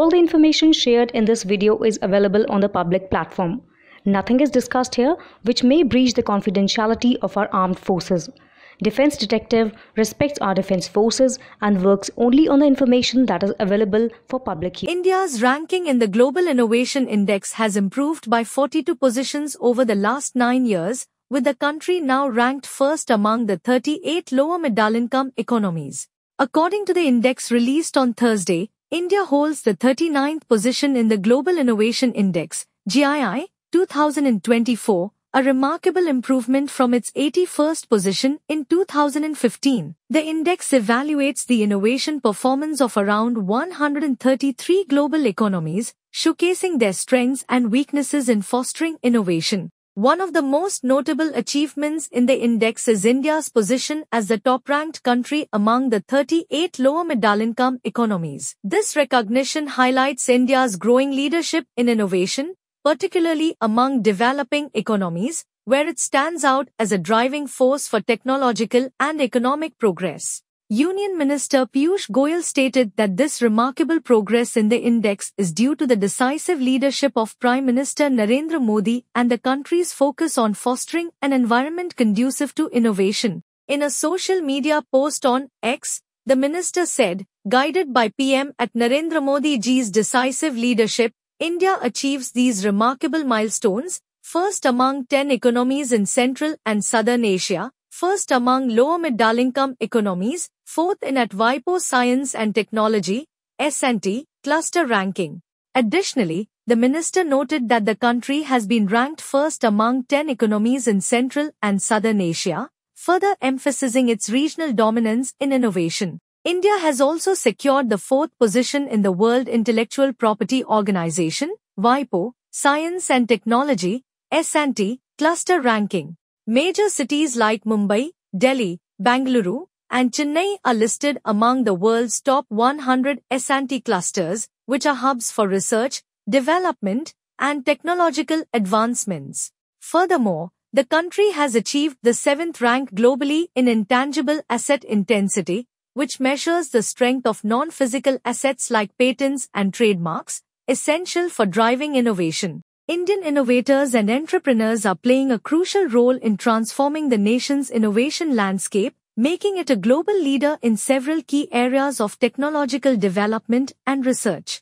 All the information shared in this video is available on the public platform. Nothing is discussed here which may breach the confidentiality of our armed forces. Defense Detective respects our defense forces and works only on the information that is available for public use. India's ranking in the Global Innovation Index has improved by 42 positions over the last nine years, with the country now ranked first among the 38 lower middle income economies. According to the index released on Thursday, India holds the 39th position in the Global Innovation Index, GII, 2024, a remarkable improvement from its 81st position in 2015. The index evaluates the innovation performance of around 133 global economies, showcasing their strengths and weaknesses in fostering innovation. One of the most notable achievements in the index is India's position as the top-ranked country among the 38 lower middle-income economies. This recognition highlights India's growing leadership in innovation, particularly among developing economies, where it stands out as a driving force for technological and economic progress. Union Minister Piyush Goyal stated that this remarkable progress in the index is due to the decisive leadership of Prime Minister Narendra Modi and the country's focus on fostering an environment conducive to innovation. In a social media post on X, the minister said, guided by PM at Narendra Modi ji's decisive leadership, India achieves these remarkable milestones, first among 10 economies in Central and Southern Asia, first among lower middle-income economies, fourth in at WIPO Science and Technology, S&T, cluster ranking. Additionally, the minister noted that the country has been ranked first among 10 economies in Central and Southern Asia, further emphasizing its regional dominance in innovation. India has also secured the fourth position in the World Intellectual Property Organization, WIPO, Science and Technology, S&T, cluster ranking. Major cities like Mumbai, Delhi, Bangalore, and Chennai are listed among the world's top 100 S&T clusters, which are hubs for research, development, and technological advancements. Furthermore, the country has achieved the seventh rank globally in intangible asset intensity, which measures the strength of non-physical assets like patents and trademarks, essential for driving innovation. Indian innovators and entrepreneurs are playing a crucial role in transforming the nation's innovation landscape, making it a global leader in several key areas of technological development and research.